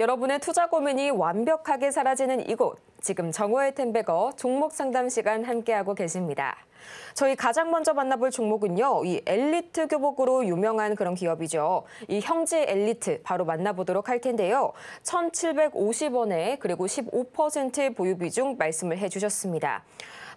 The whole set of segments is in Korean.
여러분의 투자 고민이 완벽하게 사라지는 이곳. 지금 정호의 텐베거 종목 상담 시간 함께하고 계십니다. 저희 가장 먼저 만나볼 종목은요. 이 엘리트 교복으로 유명한 그런 기업이죠. 이 형제 엘리트 바로 만나보도록 할 텐데요. 1,750원에 그리고 15% 보유 비중 말씀을 해주셨습니다.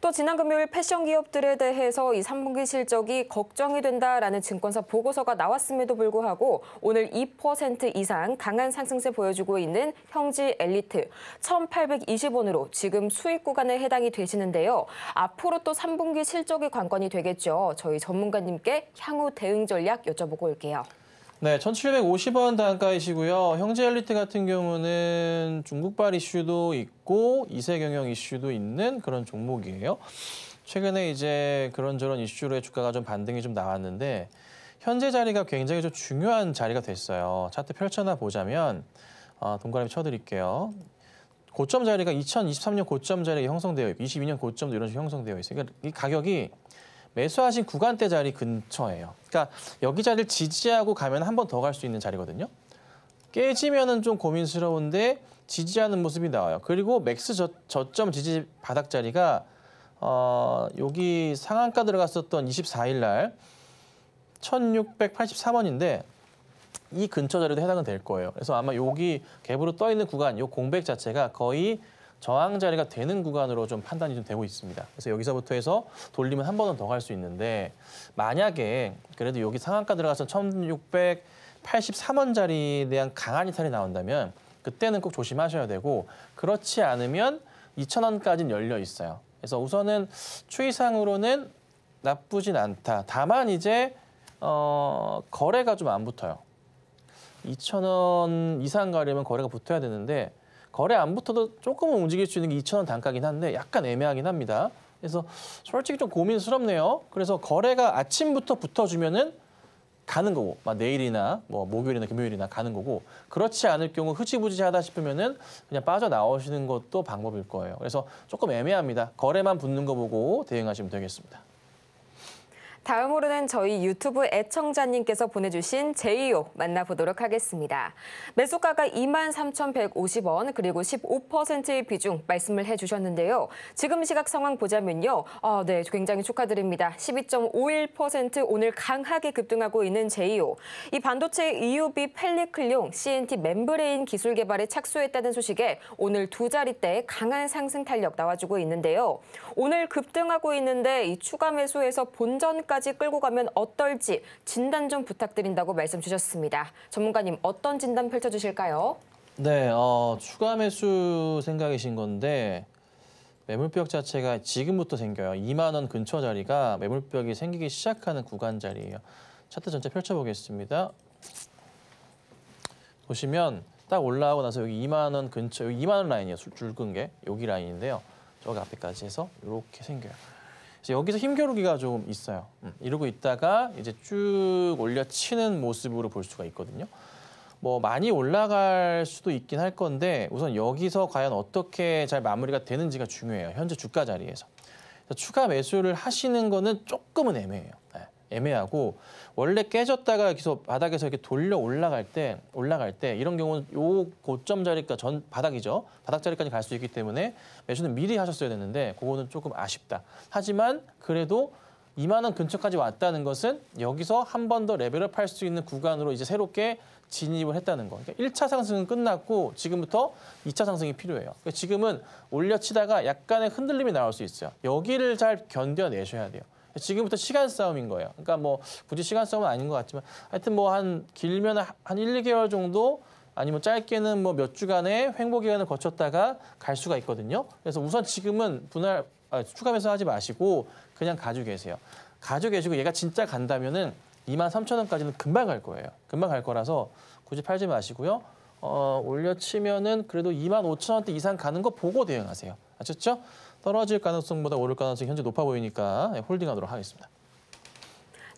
또 지난 금요일 패션 기업들에 대해서 이 3분기 실적이 걱정이 된다라는 증권사 보고서가 나왔음에도 불구하고 오늘 2% 이상 강한 상승세 보여주고 있는 형지 엘리트 1,820원으로 지금 수익 구간에 해당이 되시는데요. 앞으로 또 3분기 실적이 관건이 되겠죠. 저희 전문가님께 향후 대응 전략 여쭤보고 올게요. 네, 1,750원 단가이시고요. 형제 엘리트 같은 경우는 중국발 이슈도 있고 이세 경영 이슈도 있는 그런 종목이에요. 최근에 이제 그런저런 이슈로의 주가가 좀 반등이 좀 나왔는데 현재 자리가 굉장히 좀 중요한 자리가 됐어요. 차트 펼쳐나 보자면 아, 동그라미 쳐드릴게요. 고점 자리가 2023년 고점 자리가 형성되어 있고 22년 고점도 이런 식으로 형성되어 있어요. 그러니까 이 가격이 매수하신 구간대 자리 근처예요. 그러니까 여기 자리를 지지하고 가면 한 번 더 갈 수 있는 자리거든요. 깨지면은 좀 고민스러운데 지지하는 모습이 나와요. 그리고 맥스 저, 저점 지지 바닥 자리가 어, 여기 상한가 들어갔었던 24일 날 1683원인데 이 근처 자료도 해당은 될 거예요. 그래서 아마 여기 갭으로 떠 있는 구간, 이 공백 자체가 거의 저항 자리가 되는 구간으로 좀 판단이 좀 되고 있습니다. 그래서 여기서부터 해서 돌리면 한 번은 더 갈 수 있는데 만약에 그래도 여기 상한가 들어가서 1683원 자리에 대한 강한 이탈이 나온다면 그때는 꼭 조심하셔야 되고 그렇지 않으면 2,000원까지는 열려 있어요. 그래서 우선은 추이상으로는 나쁘진 않다. 다만 이제 어, 거래가 좀 안 붙어요. 2,000원 이상 가려면 거래가 붙어야 되는데 거래 안 붙어도 조금은 움직일 수 있는 게 2,000원 단가긴 한데 약간 애매하긴 합니다. 그래서 솔직히 좀 고민스럽네요. 그래서 거래가 아침부터 붙어주면은 가는 거고 막 내일이나 뭐 목요일이나 금요일이나 가는 거고 그렇지 않을 경우 흐지부지하다 싶으면은 그냥 빠져나오시는 것도 방법일 거예요. 그래서 조금 애매합니다. 거래만 붙는 거 보고 대응하시면 되겠습니다. 다음으로는 저희 유튜브 애청자님께서 보내주신 제이오 만나보도록 하겠습니다. 매수가가 23,150원 그리고 15%의 비중 말씀을 해주셨는데요. 지금 시각 상황 보자면요. 아, 네, 굉장히 축하드립니다. 12.51% 오늘 강하게 급등하고 있는 제이오. 이 반도체 EUB 펠리클용 CNT 멤브레인 기술 개발에 착수했다는 소식에 오늘 두자리대 강한 상승 탄력 나와주고 있는데요. 오늘 급등하고 있는데 이 추가 매수에서 본전 끝까지 끌고 가면 어떨지 진단 좀 부탁드린다고 말씀 주셨습니다. 전문가님 어떤 진단 펼쳐주실까요? 네, 어, 추가 매수 생각이신 건데 매물벽 자체가 지금부터 생겨요. 2만 원 근처 자리가 매물벽이 생기기 시작하는 구간 자리예요. 차트 전체 펼쳐보겠습니다. 보시면 딱 올라오고 나서 여기 2만 원 근처, 여기 2만 원 라인이에요. 줄끈 게 여기 라인인데요. 저기 앞에까지 해서 이렇게 생겨요. 이제 여기서 힘겨루기가 좀 있어요. 음, 이러고 있다가 이제 쭉 올려치는 모습으로 볼 수가 있거든요. 뭐 많이 올라갈 수도 있긴 할 건데 우선 여기서 과연 어떻게 잘 마무리가 되는지가 중요해요. 현재 주가 자리에서. 추가 매수를 하시는 거는 조금은 애매해요. 애매하고 원래 깨졌다가 계속 바닥에서 이렇게 돌려 올라갈 때 올라갈 때 이런 경우는 요 고점 자리가 전 바닥이죠. 바닥 자리까지 갈 수 있기 때문에 매수는 미리 하셨어야 되는데 그거는 조금 아쉽다. 하지만 그래도 2만 원 근처까지 왔다는 것은 여기서 한 번 더 레벨업 할 수 있는 구간으로 이제 새롭게 진입을 했다는 거. 그러니까 1차 상승은 끝났고 지금부터 2차 상승이 필요해요. 그러니까 지금은 올려치다가 약간의 흔들림이 나올 수 있어요. 여기를 잘 견뎌내셔야 돼요. 지금부터 시간 싸움인 거예요. 그러니까 뭐 굳이 시간 싸움은 아닌 것 같지만 하여튼 뭐 한 길면 한 1, 2개월 정도 아니면 짧게는 뭐 몇 주간의 횡보 기간을 거쳤다가 갈 수가 있거든요. 그래서 우선 지금은 분할 아, 추가 면서하지 마시고 그냥 가지고 계세요. 가지고 계시고 얘가 진짜 간다면은 2만 3천 원까지는 금방 갈 거예요. 금방 갈 거라서 굳이 팔지 마시고요. 어, 올려치면은 그래도 2만 5천 원대 이상 가는 거 보고 대응하세요. 아셨죠? 떨어질 가능성보다 오를 가능성이 현재 높아 보이니까 예, 홀딩하도록 하겠습니다.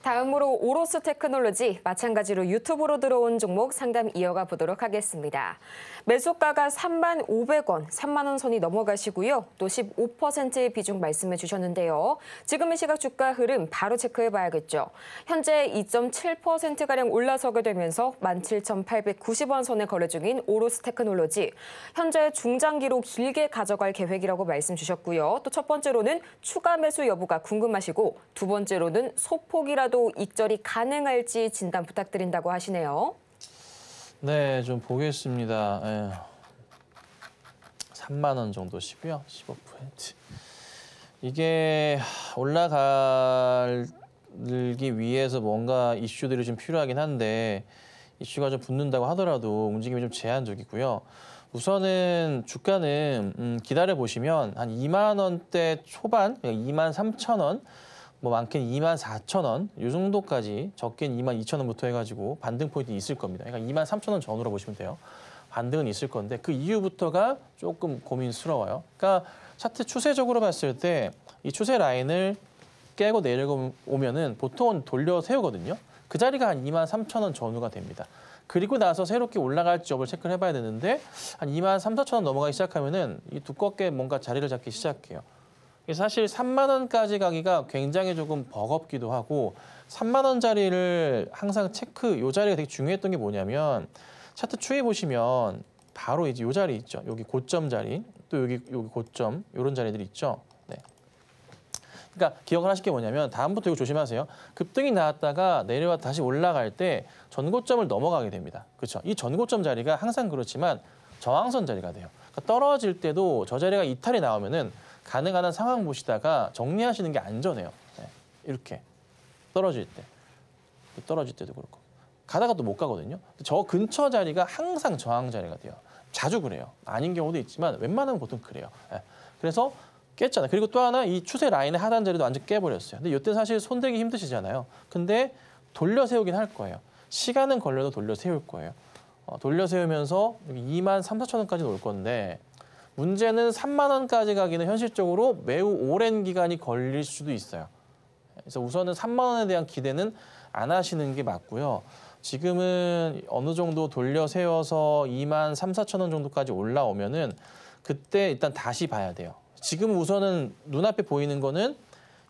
다음으로 오로스 테크놀로지 마찬가지로 유튜브로 들어온 종목 상담 이어가 보도록 하겠습니다. 매수가가 3만 500원, 3만 원 선이 넘어가시고요. 또 15%의 비중 말씀해 주셨는데요. 지금의 시각 주가 흐름 바로 체크해 봐야겠죠. 현재 2.7%가량 올라서게 되면서 17,890원 선에 거래 중인 오로스 테크놀로지. 현재 중장기로 길게 가져갈 계획이라고 말씀 주셨고요. 또 첫 번째로는 추가 매수 여부가 궁금하시고 두 번째로는 소폭이라도 있어도 익절이 가능할지 진단 부탁드린다고 하시네요. 네, 좀 보겠습니다. 예. 3만 원 정도시고요. 15%. 이게 올라가기 위해서 뭔가 이슈들이 좀 필요하긴 한데 이슈가 좀 붙는다고 하더라도 움직임이 좀 제한적이고요. 우선은 주가는 음, 기다려 보시면 한 2만 원대 초반, 2만 그러니까 3천 원뭐 많게는 2만 4천 원, 이 정도까지 적게는 2만 2천 원부터 해가지고 반등 포인트 있을 겁니다. 그러니까 2만 3천 원 전후로 보시면 돼요. 반등은 있을 건데 그이후부터가 조금 고민스러워요. 그러니까 차트 추세적으로 봤을 때 이 추세 라인을 깨고 내려오면은 보통은 돌려 세우거든요. 그 자리가 한 2만 3천 원 전후가 됩니다. 그리고 나서 새롭게 올라갈지 여부를 체크를 해봐야 되는데 한 2만 3, 4천 원 넘어가기 시작하면은 이 두껍게 뭔가 자리를 잡기 시작해요. 사실 3만 원까지 가기가 굉장히 조금 버겁기도 하고 3만 원짜리를 항상 체크 요 자리가 되게 중요했던 게 뭐냐면 차트 추이 보시면 바로 이제 요 자리 있죠. 여기 고점 자리 또 여기 여기 고점 요런 자리들이 있죠. 네. 그러니까 기억을 하실 게 뭐냐면 다음부터 이거 조심하세요. 급등이 나왔다가 내려와 다시 올라갈 때 전고점을 넘어가게 됩니다. 그렇죠? 이 전고점 자리가 항상 그렇지만 저항선 자리가 돼요. 그러니까 떨어질 때도 저 자리가 이탈이 나오면은 가능한 한 상황 보시다가 정리하시는 게 안전해요. 네. 이렇게 떨어질 때, 떨어질 때도 그렇고 가다가 또 못 가거든요. 저 근처 자리가 항상 저항 자리가 돼요. 자주 그래요. 아닌 경우도 있지만 웬만하면 보통 그래요. 네. 그래서 깼잖아요. 그리고 또 하나 이 추세 라인의 하단 자리도 완전 깨버렸어요. 근데 이때 사실 손대기 힘드시잖아요. 근데 돌려 세우긴 할 거예요. 시간은 걸려도 돌려 세울 거예요. 어, 돌려 세우면서 2만 3, 4천 원까지 올 건데 문제는 3만 원까지 가기는 현실적으로 매우 오랜 기간이 걸릴 수도 있어요. 그래서 우선은 3만 원에 대한 기대는 안 하시는 게 맞고요. 지금은 어느 정도 돌려 세워서 2만 3, 4천 원 정도까지 올라오면은 그때 일단 다시 봐야 돼요. 지금 우선은 눈앞에 보이는 거는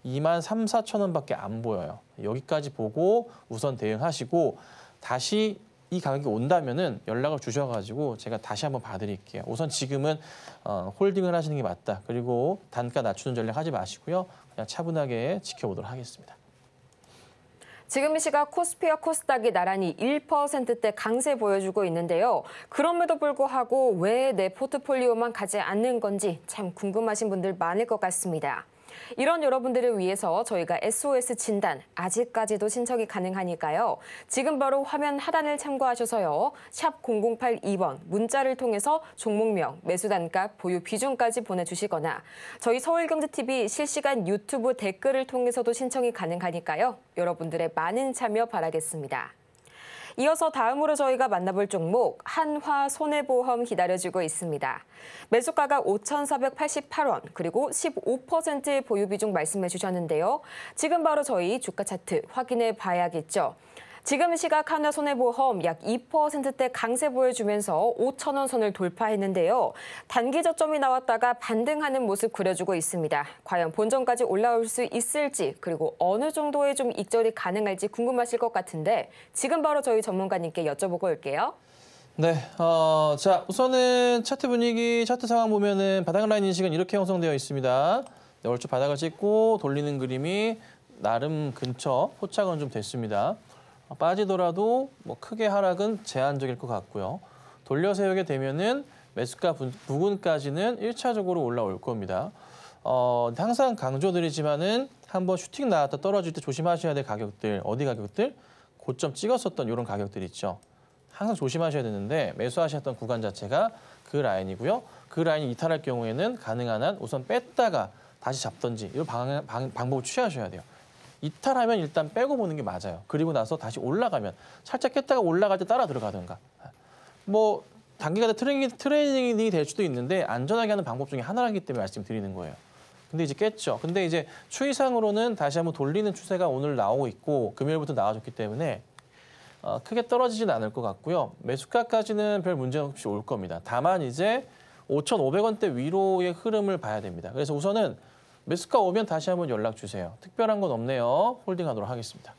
2만 3, 4천 원밖에 안 보여요. 여기까지 보고 우선 대응하시고 다시 이 가격이 온다면은 연락을 주셔가지고 제가 다시 한번 봐드릴게요. 우선 지금은 어, 홀딩을 하시는 게 맞다. 그리고 단가 낮추는 전략 하지 마시고요. 그냥 차분하게 지켜보도록 하겠습니다. 지금 이 시각 코스피와 코스닥이 나란히 1%대 강세 보여주고 있는데요. 그럼에도 불구하고 왜 내 포트폴리오만 가지 않는 건지 참 궁금하신 분들 많을 것 같습니다. 이런 여러분들을 위해서 저희가 SOS 진단 아직까지도 신청이 가능하니까요. 지금 바로 화면 하단을 참고하셔서요. 샵 0082번 문자를 통해서 종목명, 매수 단가, 보유 비중까지 보내주시거나 저희 서울경제TV 실시간 유튜브 댓글을 통해서도 신청이 가능하니까요. 여러분들의 많은 참여 바라겠습니다. 이어서 다음으로 저희가 만나볼 종목 한화 손해보험 기다려주고 있습니다. 매수가가 5,488원 그리고 15%의 보유 비중 말씀해 주셨는데요. 지금 바로 저희 주가 차트 확인해 봐야겠죠. 지금 시각 하나손해보험약 2%대 강세 보여주면서 5천 원 선을 돌파했는데요. 단기 저점이 나왔다가 반등하는 모습 그려주고 있습니다. 과연 본전까지 올라올 수 있을지 그리고 어느 정도의 좀 익절이 가능할지 궁금하실 것 같은데 지금 바로 저희 전문가님께 여쭤보고 올게요. 네, 어, 자 우선은 차트 분위기, 차트 상황 보면은 바닥 라인 인식은 이렇게 형성되어 있습니다. 네, 월초 바닥을 찍고 돌리는 그림이 나름 근처 포착은 좀 됐습니다. 어, 빠지더라도 뭐 크게 하락은 제한적일 것 같고요. 돌려 세우게 되면은 매수가 부근까지는 1차적으로 올라올 겁니다. 어, 항상 강조드리지만은 한번 슈팅 나왔다 떨어질 때 조심하셔야 될 가격들, 어디 가격들? 고점 찍었었던 이런 가격들 있죠. 항상 조심하셔야 되는데 매수하셨던 구간 자체가 그 라인이고요. 그 라인이 이탈할 경우에는 가능한 한 우선 뺐다가 다시 잡던지 이런 방, 방, 방법을 취하셔야 돼요. 이탈하면 일단 빼고 보는 게 맞아요. 그리고 나서 다시 올라가면 살짝 깼다가 올라갈 때 따라 들어가든가. 뭐 단기간에 트레이닝, 트레이닝이 될 수도 있는데 안전하게 하는 방법 중에 하나라기 때문에 말씀드리는 거예요. 근데 이제 깼죠. 근데 이제 추이상으로는 다시 한번 돌리는 추세가 오늘 나오고 있고 금요일부터 나와줬기 때문에 어, 크게 떨어지진 않을 것 같고요. 매수가까지는 별 문제 없이 올 겁니다. 다만 이제 5,500원대 위로의 흐름을 봐야 됩니다. 그래서 우선은 매스가 오면 다시 한번 연락 주세요. 특별한 건 없네요. 홀딩하도록 하겠습니다.